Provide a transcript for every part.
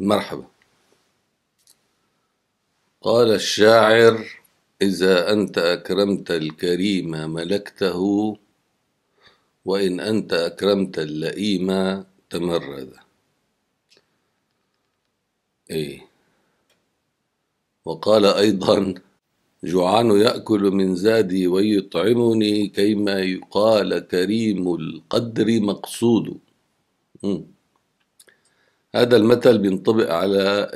مرحبا قال الشاعر إذا أنت أكرمت الكريم ملكته وإن أنت أكرمت اللئيم تمرد إيه وقال أيضا جوعان يأكل من زادي ويطعمني كيما يقال كريم القدر مقصود م. هذا المثل بينطبق على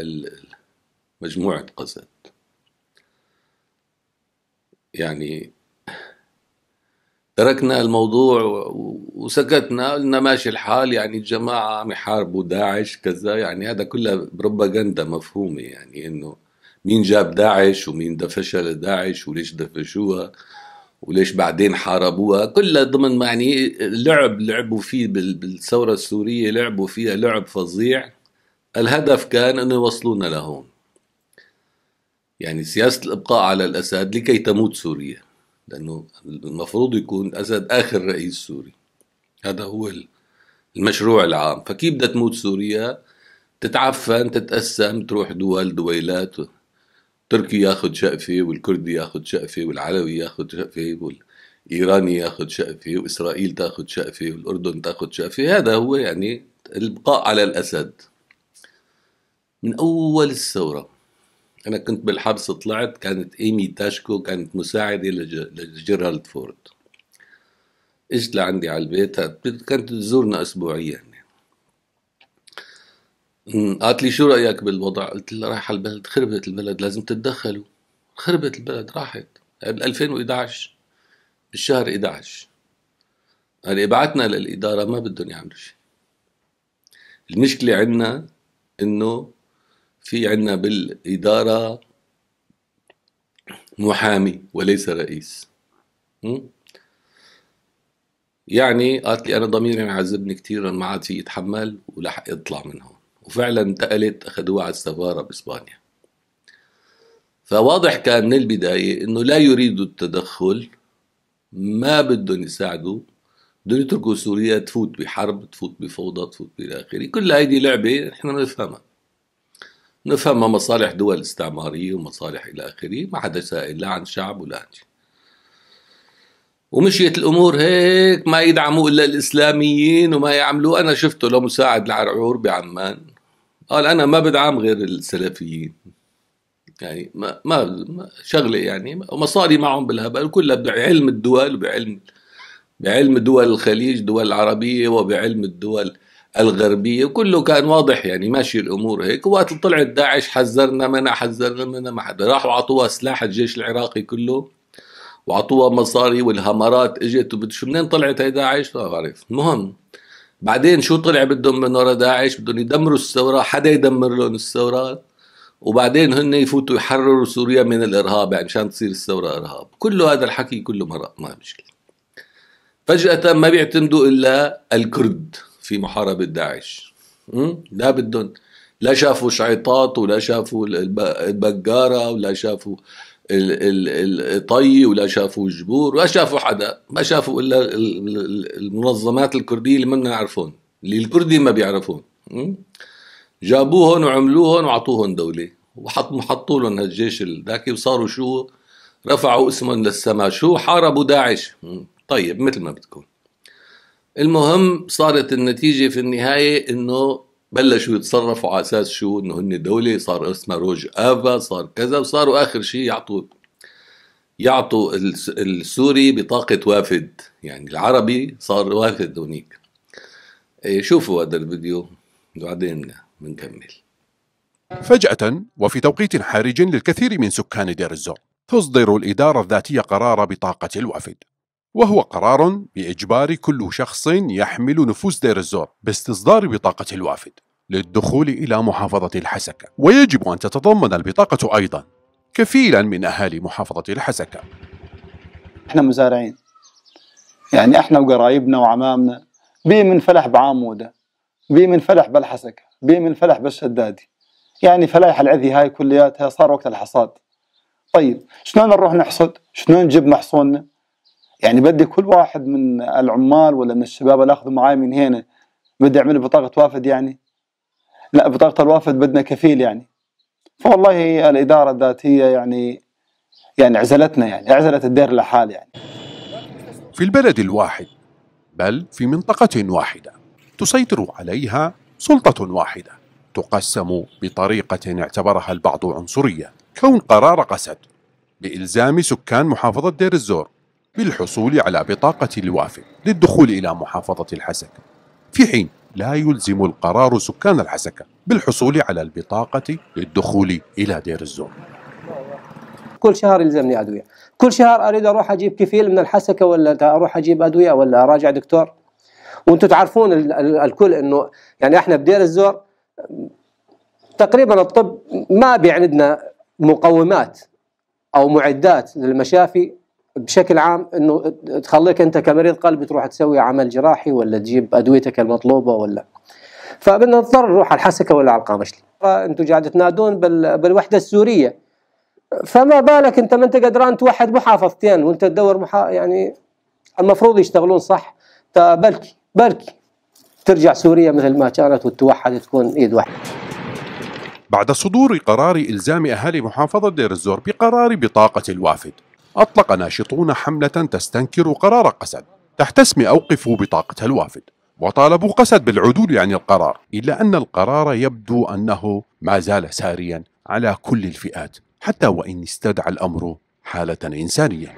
مجموعة قذات يعني تركنا الموضوع وسكتنا قلنا ماشي الحال يعني الجماعة عم يحاربوا داعش كذا يعني هذا كلها بروباغندا مفهومة يعني إنه مين جاب داعش ومين دفشها لداعش وليش دفشوها وليش بعدين حاربوها كلها ضمن يعني لعب لعبوا فيه بالثورة السورية لعبوا فيها لعب فظيع الهدف كان أنه يوصلونا لهون يعني سياسة الإبقاء على الأسد لكي تموت سوريا لأنه المفروض يكون الأسد آخر رئيس سوري هذا هو المشروع العام فكيف بدها تموت سوريا تتعفن تتقسم تروح دول دويلات تركي ياخذ شقفة والكردي ياخذ شقفة والعلوي ياخذ شقفة والإيراني ياخذ شقفة وإسرائيل تاخذ شقفة والأردن تاخذ شقفة هذا هو يعني البقاء على الأسد من أول الثورة أنا كنت بالحبس طلعت كانت إيمي تاشكو كانت مساعدة لجيرالد فورد اجت لعندي على البيت كانت تزورنا أسبوعيا يعني. قالت لي شو رأيك بالوضع قلت لها رايحة البلد خربت البلد لازم تتدخلوا خربت البلد راحت بال 2011 بالشهر 11 قال ابعتنا للإدارة ما بدهم يعملوا شيء المشكلة عندنا إنه في عندنا بالإدارة محامي وليس رئيس يعني قالت لي أنا ضميري معذبني كثير ما عاد في يتحمل ولح يطلع من هون وفعلا انتقلت أخذوها على السفارة بإسبانيا فواضح كان من البداية أنه لا يريدوا التدخل ما بدهم يساعدوا بدهم يتركوا سوريا تفوت بحرب تفوت بفوضى تفوت بالآخر اخره كل هيدي لعبه نحن بنفهمها نفهمها مصالح دول استعمارية ومصالح إلى آخره ما حدا سائل لا عن شعب ولا عن شيء ومشيت الامور هيك ما يدعموا الا الاسلاميين وما يعملوا انا شفته لمساعد العرعور بعمان قال انا ما بدعم غير السلفيين يعني ما ما شغله يعني مصاري معهم بالهبل كلها بعلم الدول وبعلم بعلم دول الخليج دول العربيه وبعلم الدول الغربية كله كان واضح يعني ماشي الأمور هيك وقت طلعت داعش حذرنا منها حذرنا منها ما حدا راحوا عطوها سلاح الجيش العراقي كله وعطوها مصاري والهمرات اجت وبدش منين طلعت هي داعش ما بعرف المهم بعدين شو طلع بدهم من ورا داعش بدهم يدمروا الثورة حدا يدمر لهم الثورة وبعدين هن يفوتوا يحرروا سوريا من الإرهاب يعني مشان تصير الثورة إرهاب كل هذا الحكي كله مرق ما مشكلة فجأة ما بيعتمدوا إلا الكرد في محاربه داعش لا بدهم لا شافوا شعيطات ولا شافوا البقاره ولا شافوا الطي ولا شافوا الجبور ولا شافوا حدا ما شافوا الا المنظمات الكرديه اللي ما بنعرفهم اللي الكردي ما بيعرفون جابوهم وعملوهم وعطوهم دوله وحط حطوا لهم هالجيش ذاك وصاروا شو رفعوا اسمهم للسماء شو حاربوا داعش طيب مثل ما بدكم المهم صارت النتيجة في النهاية انه بلشوا يتصرفوا على اساس شو انه هن دولة صار اسمها روج افا صار كذا وصاروا اخر شيء يعطوا يعطوا السوري بطاقة وافد يعني العربي صار وافد هونيك إيه، شوفوا هذا الفيديو بعدين بنكمل فجأة وفي توقيت حرج للكثير من سكان دير الزور تصدر الإدارة الذاتية قرار بطاقة الوافد وهو قرار بإجبار كل شخص يحمل نفوس دير الزور باستصدار بطاقة الوافد للدخول إلى محافظة الحسكة ويجب أن تتضمن البطاقة أيضا كفيلا من أهالي محافظة الحسكة احنا مزارعين يعني احنا وقرايبنا وعمامنا بي من فلح بعامودة بي من فلح بالحسكة بي من فلح بالشدادي يعني فلايح العذي هاي كلياتها صار وقت الحصاد طيب شلون نروح نحصد شلون نجيب محصوننا يعني بدي كل واحد من العمال ولا من الشباب اللي اخذه معاي من هنا بدي اعمل بطاقة وافد يعني لا بطاقة الوافد بدنا كفيل يعني فوالله الإدارة الذاتية يعني يعني عزلتنا يعني عزلت الدير لحال يعني في البلد الواحد بل في منطقة واحدة تسيطر عليها سلطة واحدة تقسم بطريقة اعتبرها البعض عنصرية كون قرار قسد بإلزام سكان محافظة دير الزور بالحصول على بطاقة الوافد للدخول إلى محافظة الحسكة في حين لا يلزم القرار سكان الحسكة بالحصول على البطاقة للدخول إلى دير الزور كل شهر يلزمني أدوية كل شهر أريد أروح أجيب كفيل من الحسكة ولا أروح أجيب أدوية ولا أراجع دكتور وانتم تعرفون الكل انه يعني احنا بدير الزور تقريبا الطب ما بيعندنا مقومات او معدات للمشافي بشكل عام انه تخليك انت كمريض قلب تروح تسوي عمل جراحي ولا تجيب ادويتك المطلوبه ولا فبدنا نضطر نروح على الحسكه ولا على القامشلي انتم قاعد تنادون بالوحده السوريه فما بالك انت ما انت قدران توحد محافظتين وانت تدور محا... يعني المفروض يشتغلون صح بلكي بلكي ترجع سوريا مثل ما كانت وتوحد تكون ايد واحده بعد صدور قرار الزام اهالي محافظه دير الزور بقرار بطاقه الوافد أطلق ناشطون حملة تستنكر قرار قسد تحت اسم أوقفوا بطاقة الوافد وطالبوا قسد بالعدول عن القرار إلا أن القرار يبدو أنه ما زال ساريا على كل الفئات حتى وإن استدعى الأمر حالة إنسانية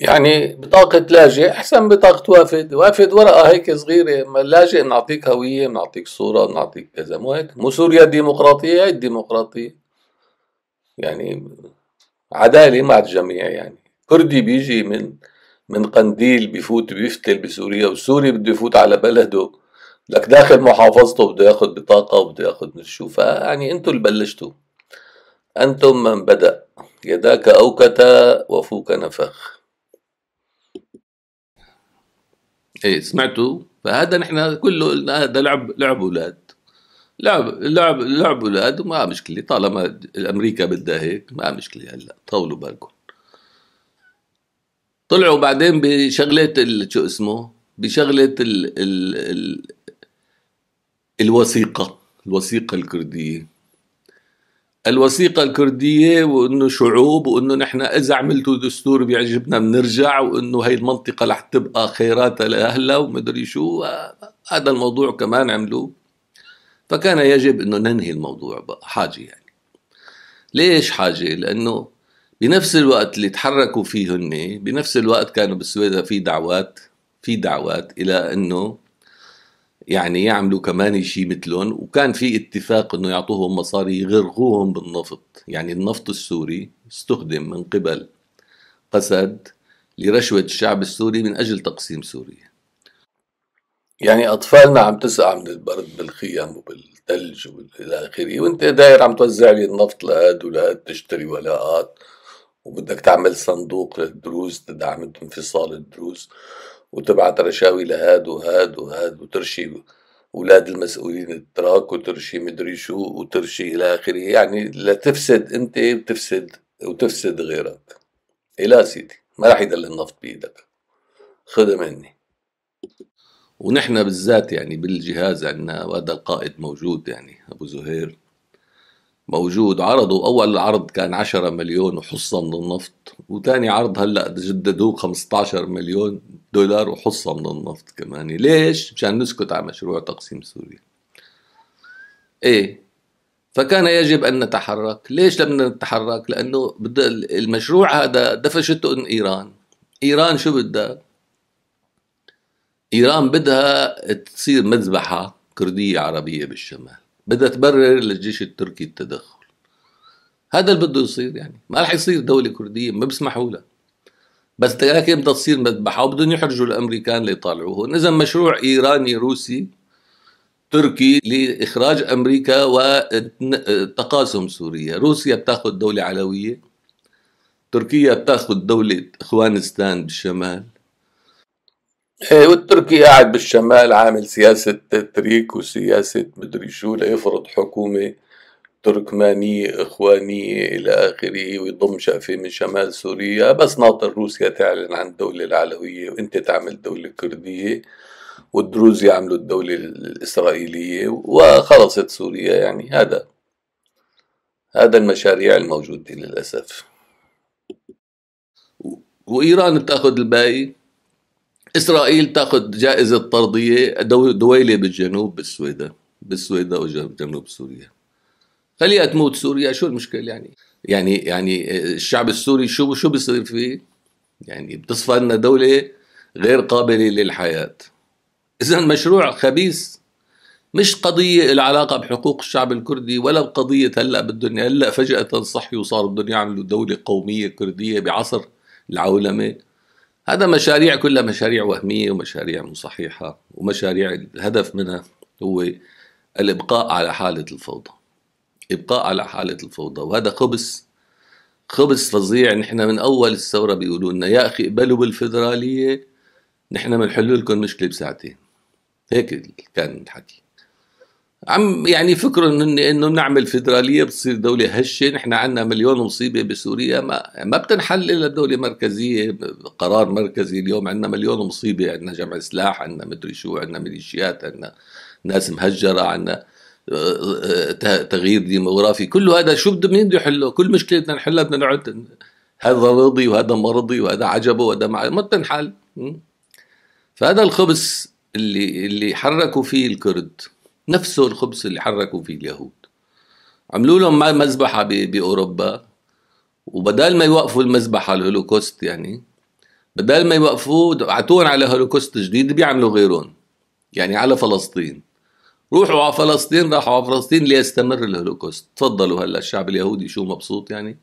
يعني بطاقة لاجئ أحسن بطاقة وافد وافد ورقة هيك صغيرة لاجئ بنعطيك هوية بنعطيك صورة بنعطيك كذا مو هيك مو سوريا ديمقراطية هي الديمقراطية يعني عداله مع الجميع يعني كردي بيجي من من قنديل بيفوت بيفتل بسوريا والسوري بده يفوت على بلده لك داخل محافظته بده ياخذ بطاقه وبده ياخذ من شو فيعني انتم اللي بلشتوا انتم من بدا يداك اوكت وفوك نفخ ايه سمعتوا فهذا نحن كله قلنا هذا لعب لعب اولاد لعب لعب لعب الاولاد ما مشكله طالما امريكا بدها هيك ما مشكله هلا طولوا بالكم طلعوا بعدين بشغله شو اسمه بشغله ال ال ال الوثيقه الوثيقه الكرديه الوثيقة الكردية وانه شعوب وانه نحن اذا عملتوا دستور بيعجبنا بنرجع وانه هي المنطقة رح تبقى خيراتها لاهلها ومدري شو آه، هذا الموضوع كمان عملوه فكان يجب انه ننهي الموضوع بقى حاجه يعني ليش حاجه؟ لانه بنفس الوقت اللي تحركوا فيه هن بنفس الوقت كانوا بالسويدة في دعوات في دعوات الى انه يعني يعملوا كمان شيء مثلهم وكان في اتفاق انه يعطوهم مصاري يغرقوهم بالنفط يعني النفط السوري استخدم من قبل قسد لرشوة الشعب السوري من أجل تقسيم سوريا يعني اطفالنا عم تسقع من البرد بالخيم وبالثلج والى اخره وانت داير عم توزع لي النفط لهاد ولهاد تشتري ولاءات وبدك تعمل صندوق للدروز تدعم انفصال الدروز وتبعت رشاوي لهاد وهاد وهاد وترشي اولاد المسؤولين التراك وترشي مدري شو وترشي الى اخره يعني لا تفسد انت وتفسد وتفسد غيرك الى سيدي ما راح يضل النفط بايدك خذ مني ونحن بالذات يعني بالجهاز عندنا وهذا القائد موجود يعني ابو زهير موجود عرضوا اول عرض كان 10 مليون وحصه من النفط وثاني عرض هلا جددوه 15 مليون دولار وحصه من النفط كمان ليش مشان نسكت على مشروع تقسيم سوريا ايه فكان يجب ان نتحرك ليش لم نتحرك لانه المشروع هذا دفشته إن ايران ايران شو بدها ايران بدها تصير مذبحه كرديه عربيه بالشمال بدها تبرر للجيش التركي التدخل هذا اللي بده يصير يعني ما رح يصير دوله كرديه ما بيسمحوا لها بس لكن بدها تصير مذبحه وبدهم يحرجوا الامريكان ليطالعوهم اذا مشروع ايراني روسي تركي لاخراج امريكا وتقاسم سوريا روسيا بتاخذ دوله علويه تركيا بتاخذ دوله اخوانستان بالشمال إيه، والتركي قاعد بالشمال عامل سياسة تتريك وسياسة مدري شو ليفرض حكومة تركمانية إخوانية إلى آخره ويضم شقفة من شمال سوريا بس ناطر روسيا تعلن عن الدولة العلوية وأنت تعمل دولة كردية والدروز يعملوا الدولة الإسرائيلية وخلصت سوريا يعني هذا هذا المشاريع الموجودة للأسف وإيران تأخذ الباقي اسرائيل تاخذ جائزه طرديه دويله بالجنوب بالسويدة بالسويدة وجنوب سوريا خليها تموت سوريا شو المشكله يعني يعني يعني الشعب السوري شو شو بيصير فيه يعني بتصفى لنا دوله غير قابله للحياه اذا مشروع خبيث مش قضية العلاقة بحقوق الشعب الكردي ولا بقضية هلا بالدنيا هلا فجأة صحي وصار بدهم يعملوا دولة قومية كردية بعصر العولمة هذا مشاريع كلها مشاريع وهمية ومشاريع مو صحيحة ومشاريع الهدف منها هو الإبقاء على حالة الفوضى إبقاء على حالة الفوضى وهذا خبث خبث فظيع نحن من أول الثورة بيقولوا لنا يا أخي اقبلوا بالفدرالية نحن بنحل لكم مشكلة بساعتين هيك كان الحكي عم يعني فكر انه انه بنعمل فيدراليه بتصير دوله هشه نحن عندنا مليون مصيبه بسوريا ما ما بتنحل الا دوله مركزيه قرار مركزي اليوم عندنا مليون مصيبه عندنا جمع سلاح عندنا مدري شو عندنا ميليشيات عندنا ناس مهجره عندنا آه، آه، تغيير ديموغرافي كله هذا شو بده مين بده يحله كل مشكله بدنا نحلها بدنا نقعد هذا رضي وهذا مرضي وهذا عجبه وهذا ما ما بتنحل فهذا الخبز اللي اللي حركوا فيه الكرد نفسه الخبز اللي حركوا فيه اليهود عملوا لهم مذبحة بأوروبا وبدال ما يوقفوا المذبحة الهولوكوست يعني بدال ما يوقفوه عتون على هولوكوست جديد بيعملوا غيرهم يعني على فلسطين روحوا على فلسطين راحوا على فلسطين ليستمر الهولوكوست تفضلوا هلا الشعب اليهودي شو مبسوط يعني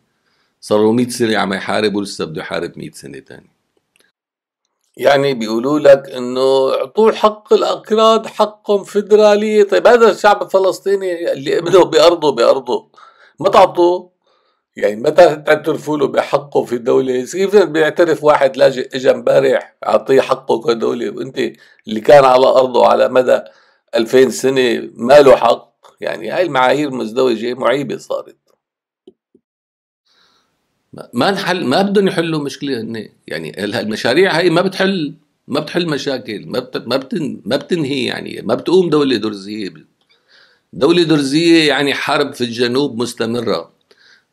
صاروا 100 سنة عم يحاربوا لسه بده يحارب 100 سنة تاني يعني بيقولوا لك انه اعطوا حق الاكراد حقهم فدراليه طيب هذا الشعب الفلسطيني اللي ابنه بارضه بارضه ما تعطوه يعني متى تعترفوا له بحقه في الدولة؟ كيف بيعترف واحد لاجئ اجى امبارح اعطيه حقه كدولة وانت اللي كان على ارضه على مدى 2000 سنة ما له حق؟ يعني هاي المعايير المزدوجة معيبة صارت. ما نحل ما بدهم يحلوا مشكله هن يعني المشاريع هاي ما بتحل ما بتحل مشاكل ما بت... ما بتن... ما بتنهي يعني ما بتقوم دوله درزيه دوله درزيه يعني حرب في الجنوب مستمره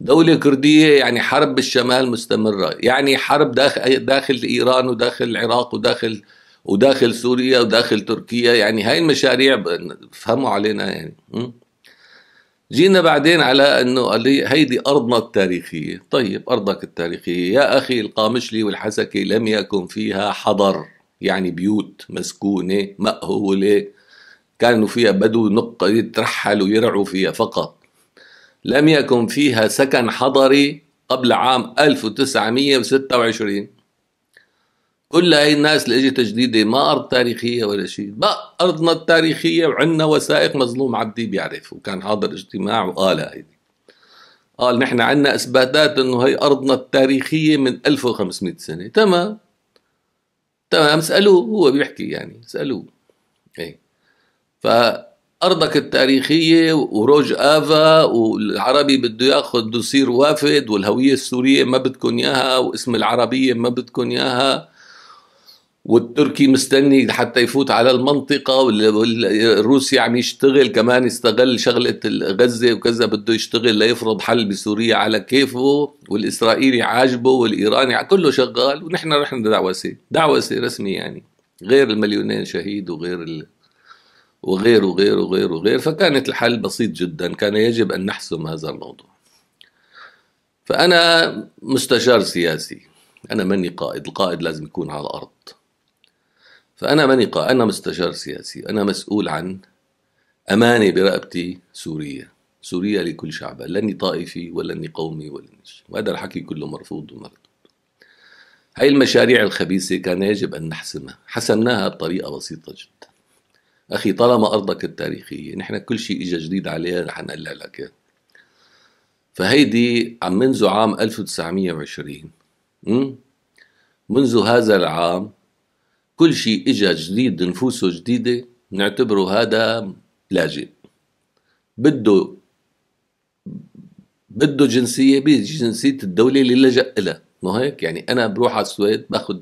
دولة كردية يعني حرب بالشمال مستمرة يعني حرب داخل, داخل إيران وداخل العراق وداخل وداخل سوريا وداخل تركيا يعني هاي المشاريع فهموا علينا يعني م? جينا بعدين على انه قال لي هيدي ارضنا التاريخيه، طيب ارضك التاريخيه، يا اخي القامشلي والحسكي لم يكن فيها حضر، يعني بيوت مسكونه مأهوله كانوا فيها بدو نق يترحلوا يرعوا فيها فقط. لم يكن فيها سكن حضري قبل عام 1926 قل لهي الناس اللي اجت جديده ما ارض تاريخيه ولا شيء ما ارضنا التاريخيه وعندنا وثائق مظلوم عبدي بيعرف وكان حاضر اجتماع وقال هيدي قال نحن عندنا اثباتات انه هي ارضنا التاريخيه من 1500 سنه تمام تمام اسالوه هو بيحكي يعني اسالوه ايه فارضك التاريخيه وروج افا والعربي بده ياخذ دوسير وافد والهويه السوريه ما بدكم اياها واسم العربيه ما بدكم اياها والتركي مستني حتى يفوت على المنطقة والروسي عم يشتغل كمان يستغل شغلة غزة وكذا بده يشتغل ليفرض حل بسوريا على كيفه والإسرائيلي عاجبه والإيراني كله شغال ونحن رحنا دعوسة دعوسة رسمية يعني غير المليونين شهيد وغير ال... وغير وغير وغير وغير فكانت الحل بسيط جدا كان يجب أن نحسم هذا الموضوع فأنا مستشار سياسي أنا ماني قائد القائد لازم يكون على الأرض فأنا بني أنا مستشار سياسي أنا مسؤول عن أمانة برقبتي سورية سورية لكل شعبها لاني طائفي ولاني قومي ولاني شيء وهذا الحكي كله مرفوض ومردود هاي المشاريع الخبيثة كان يجب أن نحسمها حسمناها بطريقة بسيطة جدا أخي طالما أرضك التاريخية نحن كل شيء إجا جديد عليها رح نقلع لك إياه فهيدي عم منذ عام 1920 منذ هذا العام كل شيء اجى جديد نفوسه جديده نعتبره هذا لاجئ بده بده جنسيه بيجي جنسيه الدوله اللي لجا لها مو هيك يعني انا بروح على السويد باخذ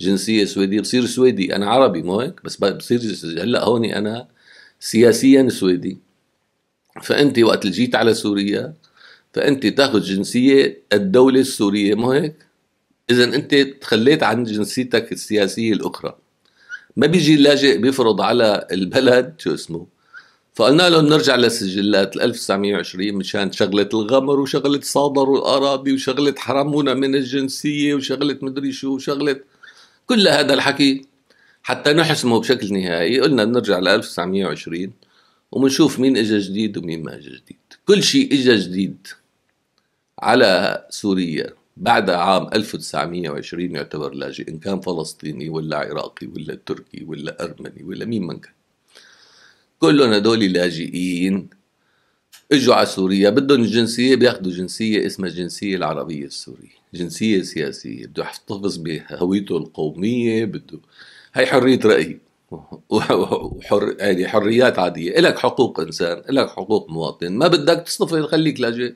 جنسيه سويديه بصير سويدي انا عربي مو هيك بس بصير هلا هون انا سياسيا سويدي فانت وقت جيت على سوريا فانت تاخذ جنسيه الدوله السوريه مو هيك اذا انت تخليت عن جنسيتك السياسيه الاخرى ما بيجي اللاجئ بيفرض على البلد شو اسمه فقلنا لهم نرجع لسجلات 1920 مشان شغلة الغمر وشغلة صادر الأراضي وشغلة حرمونا من الجنسية وشغلة مدري شو وشغلة كل هذا الحكي حتى نحسمه بشكل نهائي قلنا بنرجع ل 1920 وبنشوف مين اجى جديد ومين ما اجى جديد كل شيء اجى جديد على سوريا بعد عام 1920 يعتبر لاجئ إن كان فلسطيني ولا عراقي ولا تركي ولا أرمني ولا مين من كان كلهم هدول لاجئين اجوا على سوريا بدهم الجنسيه بياخذوا جنسيه اسمها الجنسيه العربيه السوريه، جنسيه سياسيه، بده يحتفظ بهويته القوميه، بده هي حريه راي وحر يعني حريات عاديه، الك حقوق انسان، الك حقوق مواطن، ما بدك تصطفل خليك لاجئ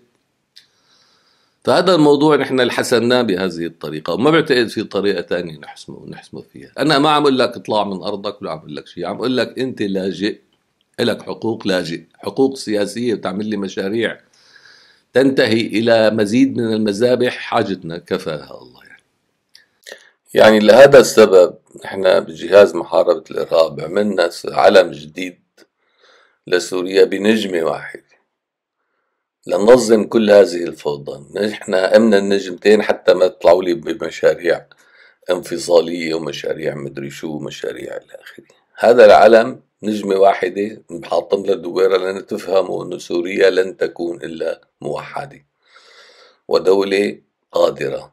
فهذا الموضوع نحن اللي حسمناه بهذه الطريقه وما بعتقد في طريقه ثانيه نحسمه نحسمه فيها انا ما عم اقول لك اطلع من ارضك ولا عم اقول لك شيء عم اقول لك انت لاجئ لك حقوق لاجئ حقوق سياسيه بتعمل لي مشاريع تنتهي الى مزيد من المذابح حاجتنا كفاها الله يعني يعني لهذا السبب نحن بجهاز محاربه الارهاب عملنا علم جديد لسوريا بنجمه واحده لننظم كل هذه الفوضى نحن امنا النجمتين حتى ما يطلعوا لي بمشاريع انفصالية ومشاريع مدري شو ومشاريع إلى آخره هذا العلم نجمة واحدة حاطم لها دويرة لأن تفهموا أن سوريا لن تكون إلا موحدة ودولة قادرة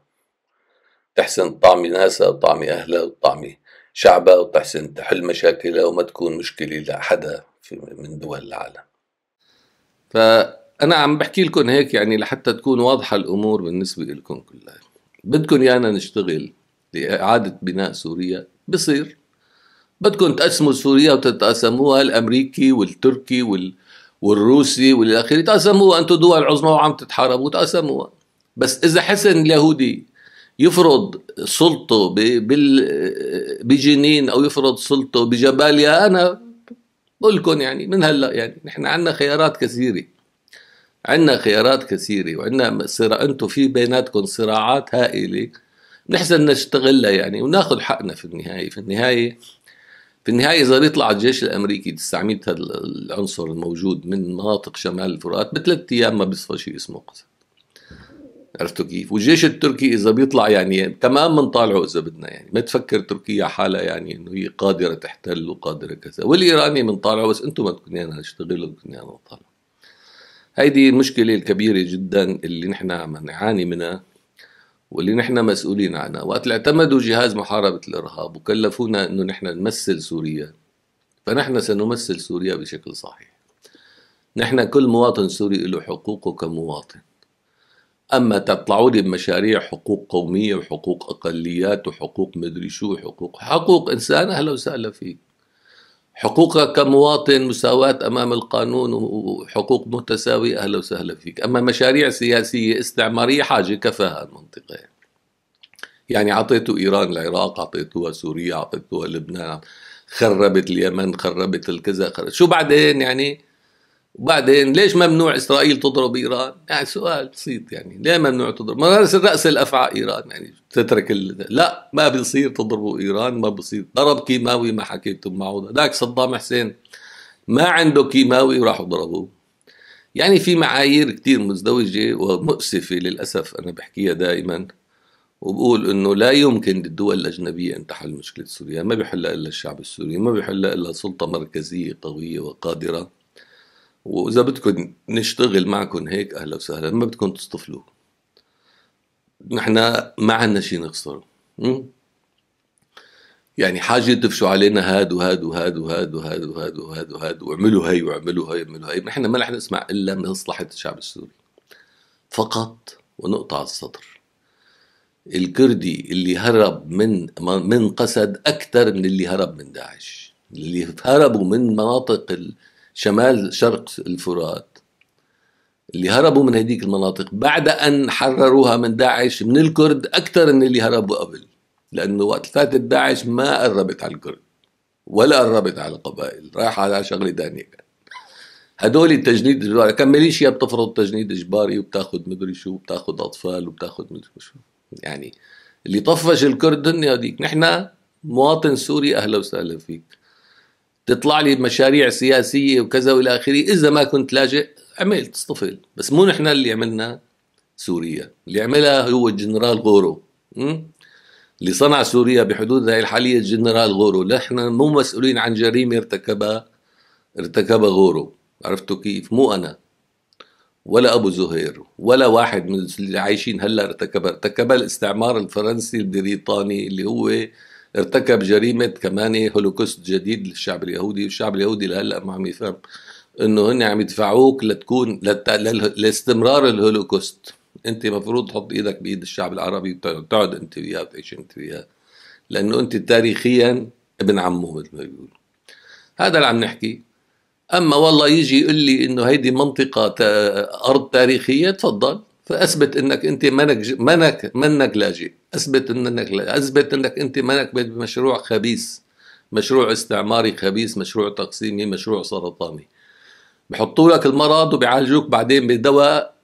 تحسن طعم ناسها وطعم أهلها وطعم شعبها وتحسن تحل مشاكلها وما تكون مشكلة لحدا من دول العالم انا عم بحكي لكم هيك يعني لحتى تكون واضحه الامور بالنسبه لكم كلها بدكم يانا يعني نشتغل لاعاده بناء سوريا بصير بدكم تقسموا سوريا وتتقاسموها الامريكي والتركي وال... والروسي والى اخره تقسموها انتم دول عظمى وعم تتحاربوا تقسموها بس اذا حسن اليهودي يفرض سلطه ب... بال... بجنين او يفرض سلطه بجباليا انا بقول لكم يعني من هلا يعني نحن عندنا خيارات كثيره عندنا خيارات كثيرة وعندنا صراع انتم في بيناتكم صراعات هائلة نحسن نشتغلها يعني وناخذ حقنا في النهاية في النهاية في النهاية إذا بيطلع الجيش الأمريكي تستعمل هذا العنصر الموجود من مناطق شمال الفرات بثلاث أيام ما بيصفى شيء اسمه قسم عرفتوا كيف؟ والجيش التركي إذا بيطلع يعني كمان بنطالعه إذا بدنا يعني ما تفكر تركيا حالها يعني إنه هي قادرة تحتل وقادرة كذا والإيراني بنطالعه بس أنتم ما كنا نشتغل وكنا نطالعه هيدي المشكلة الكبيرة جدا اللي نحن عم نعاني منها واللي نحن مسؤولين عنها وقت اعتمدوا جهاز محاربة الإرهاب وكلفونا أنه نحن نمثل سوريا فنحن سنمثل سوريا بشكل صحيح نحن كل مواطن سوري له حقوقه كمواطن اما تطلعوا لي بمشاريع حقوق قوميه وحقوق اقليات وحقوق مدري شو حقوق حقوق انسان اهلا وسهلا فيك حقوقك كمواطن مساواة أمام القانون وحقوق متساوية أهلا وسهلا فيك أما مشاريع سياسية استعمارية حاجة كفاها المنطقة يعني, يعني عطيتوا إيران العراق أعطيتوها سوريا أعطيتوها لبنان خربت اليمن خربت الكذا خربت. شو بعدين يعني وبعدين ليش ممنوع اسرائيل تضرب ايران؟ يعني سؤال بسيط يعني ليه ممنوع تضرب؟ مدارس راس الافعى ايران يعني تترك ال... لا ما بيصير تضربوا ايران ما بيصير ضرب كيماوي ما حكيتم معه ذاك صدام حسين ما عنده كيماوي وراحوا ضربوه يعني في معايير كتير مزدوجة ومؤسفة للأسف أنا بحكيها دائما وبقول انه لا يمكن للدول الاجنبيه ان تحل مشكله سوريا، ما بيحلها الا الشعب السوري، ما بيحلها الا سلطه مركزيه قويه وقادره واذا بدكم نشتغل معكم هيك اهلا وسهلا ما بدكم تصطفلوا نحن ما عندنا شيء نخسره يعني حاجة تفشوا علينا هاد وهاد وهاد وهاد وهاد وهاد وهاد وهاد واعملوا هي واعملوا هي واعملوا هي نحن ما رح نسمع إلا من مصلحة الشعب السوري فقط ونقطع السطر الكردي اللي هرب من من قسد أكثر من اللي هرب من داعش اللي هربوا من مناطق شمال شرق الفرات اللي هربوا من هذيك المناطق بعد أن حرروها من داعش من الكرد أكثر من اللي هربوا قبل لأنه وقت فاتت داعش ما قربت على الكرد ولا قربت على القبائل راح على شغلة ثانية هدول التجنيد الإجباري كان ميليشيا بتفرض تجنيد إجباري وبتاخذ مدري شو بتاخذ أطفال وبتاخذ مدري شو يعني اللي طفش الكرد هن هذيك نحن مواطن سوري أهلا وسهلا فيك تطلع لي بمشاريع سياسيه وكذا والى اخره اذا ما كنت لاجئ عملت اصطفل بس مو نحن اللي عملنا سوريا اللي عملها هو الجنرال غورو م? اللي صنع سوريا بحدودها الحاليه الجنرال غورو نحن مو مسؤولين عن جريمه ارتكبها ارتكبها غورو عرفتوا كيف مو انا ولا ابو زهير ولا واحد من اللي عايشين هلا ارتكبها ارتكبها الاستعمار الفرنسي البريطاني اللي هو ارتكب جريمه كمان هولوكوست جديد للشعب اليهودي والشعب اليهودي لهلا ما عم يفهم انه هن عم يدفعوك لتكون لت... لاستمرار الهولوكوست انت مفروض تحط ايدك بايد الشعب العربي وتقعد انت وياه وتعيش انت وياه لانه انت تاريخيا ابن عمه مثل ما بيقولوا هذا اللي عم نحكي اما والله يجي يقول لي انه هيدي منطقه ارض تاريخيه تفضل فاثبت انك انت منك منك منك لاجئ اثبت انك اثبت انك انت منك بمشروع خبيث مشروع استعماري خبيث مشروع تقسيمي مشروع سرطاني بحطوا لك المرض وبيعالجوك بعدين بدواء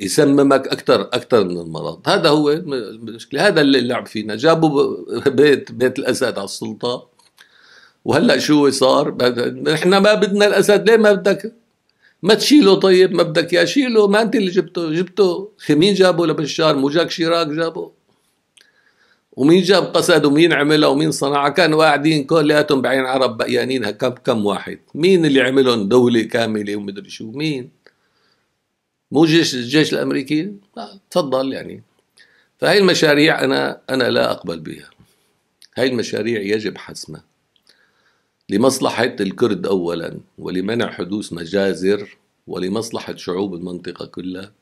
يسممك اكثر اكثر من المرض هذا هو المشكله هذا اللي لعب فينا جابوا بيت بيت الاسد على السلطه وهلا شو صار نحن ما بدنا الاسد ليه ما بدك ما تشيله طيب ما بدك يا شيله ما انت اللي جبته جبته مين جابه لبشار مو جاك شيراك جابه ومين جاب قسد ومين عملها ومين صنعها كانوا قاعدين كلياتهم بعين عرب بقيانين كم كم واحد مين اللي عملهم دولة كاملة ومدري شو مين مو جيش الجيش الأمريكي تفضل يعني فهي المشاريع أنا أنا لا أقبل بها هاي المشاريع يجب حسمها لمصلحة الكرد أولا ولمنع حدوث مجازر ولمصلحة شعوب المنطقة كلها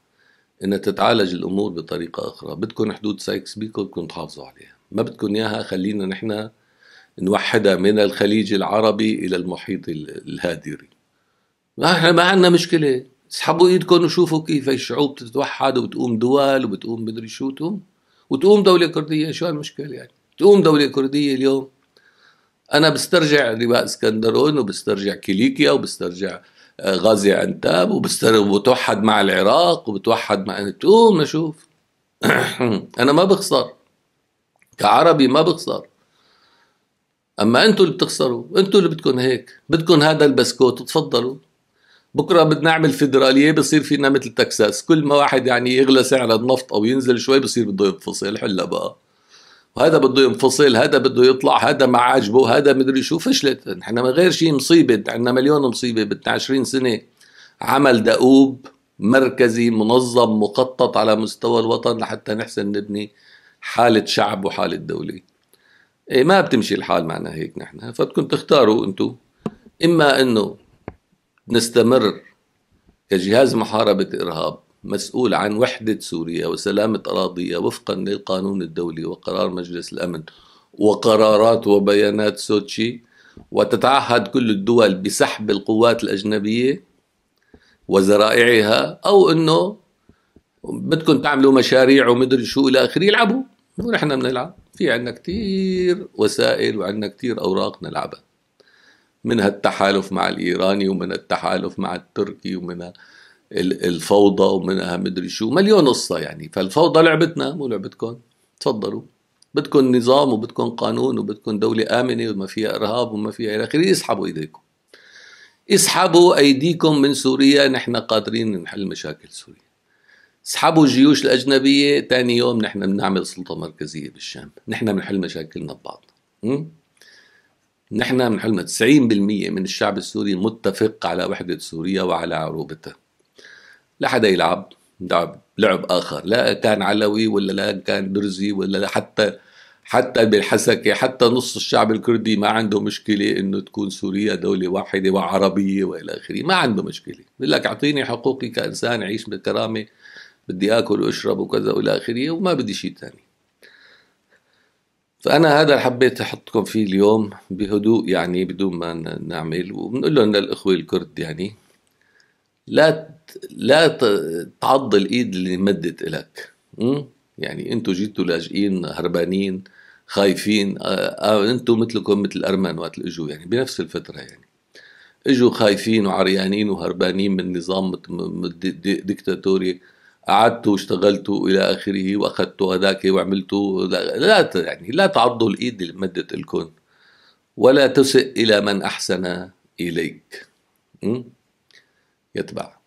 إن تتعالج الأمور بطريقة أخرى بدكم حدود سايكس بيكو بدكم تحافظوا عليها ما بدكم إياها خلينا نحن نوحدها من الخليج العربي إلى المحيط الهادري ما احنا ما عندنا مشكلة اسحبوا ايدكم وشوفوا كيف الشعوب تتوحد وبتقوم دول وبتقوم مدري شو تقوم وتقوم دولة كردية شو المشكلة يعني تقوم دولة كردية اليوم انا بسترجع لواء اسكندرون وبسترجع كيليكيا وبسترجع آه، غازي عنتاب وبسترجع وبتوحد مع العراق وبتوحد مع تقوم نشوف انا ما بخسر كعربي ما بخسر اما انتم اللي بتخسروا انتم اللي بدكم هيك بدكم هذا البسكوت تفضلوا بكره بدنا نعمل فيدراليه بصير فينا مثل تكساس كل ما واحد يعني يغلى سعر النفط او ينزل شوي بصير بده ينفصل حلا بقى وهذا بده ينفصل هذا بده يطلع هذا ما عاجبه هذا مدري شو فشلت نحن من غير شيء مصيبه عندنا مليون مصيبه بدنا 20 سنه عمل دؤوب مركزي منظم مخطط على مستوى الوطن لحتى نحسن نبني حالة شعب وحالة دولة إيه ما بتمشي الحال معنا هيك نحن فبدكم تختاروا أنتو إما أنه نستمر كجهاز محاربة إرهاب مسؤول عن وحدة سوريا وسلامة أراضيها وفقا للقانون الدولي وقرار مجلس الأمن وقرارات وبيانات سوتشي وتتعهد كل الدول بسحب القوات الأجنبية وذرائعها أو أنه بدكم تعملوا مشاريع ومدري شو إلى آخره يلعبوا ونحن بنلعب في عندنا كتير وسائل وعندنا كتير أوراق نلعبها منها التحالف مع الإيراني ومنها التحالف مع التركي ومنها الفوضى ومنها مدري شو مليون قصة يعني فالفوضى لعبتنا مو لعبتكم تفضلوا بدكم نظام وبدكم قانون وبدكم دولة آمنة وما فيها إرهاب وما فيها إلى آخره اسحبوا إيديكم اسحبوا أيديكم من سوريا نحن قادرين نحل مشاكل سوريا اسحبوا الجيوش الأجنبية تاني يوم نحن بنعمل سلطة مركزية بالشام نحن بنحل مشاكلنا ببعض نحن بنحل 90% من الشعب السوري متفق على وحدة سوريا وعلى عروبتها لا حدا يلعب لعب اخر لا كان علوي ولا لا كان درزي ولا لا حتى حتى بالحسكه حتى نص الشعب الكردي ما عنده مشكله انه تكون سوريا دوله واحده وعربيه والى اخره ما عنده مشكله بيقول لك اعطيني حقوقي كانسان اعيش بكرامه بدي اكل واشرب وكذا والى اخره وما بدي شيء ثاني فانا هذا حبيت احطكم فيه اليوم بهدوء يعني بدون ما نعمل وبنقول لهم للاخوه الكرد يعني لا لا تعض الايد اللي مدت الك يعني انتوا جيتوا لاجئين هربانين خايفين آه, آه، انتوا مثلكم مثل الارمن وقت اللي اجوا يعني بنفس الفتره يعني اجوا خايفين وعريانين وهربانين من نظام ديكتاتوري قعدتوا واشتغلتوا الى اخره واخذتوا هذاك وعملتوا لا يعني لا تعضوا الايد اللي مدت لكم ولا تسئ الى من احسن اليك يتبع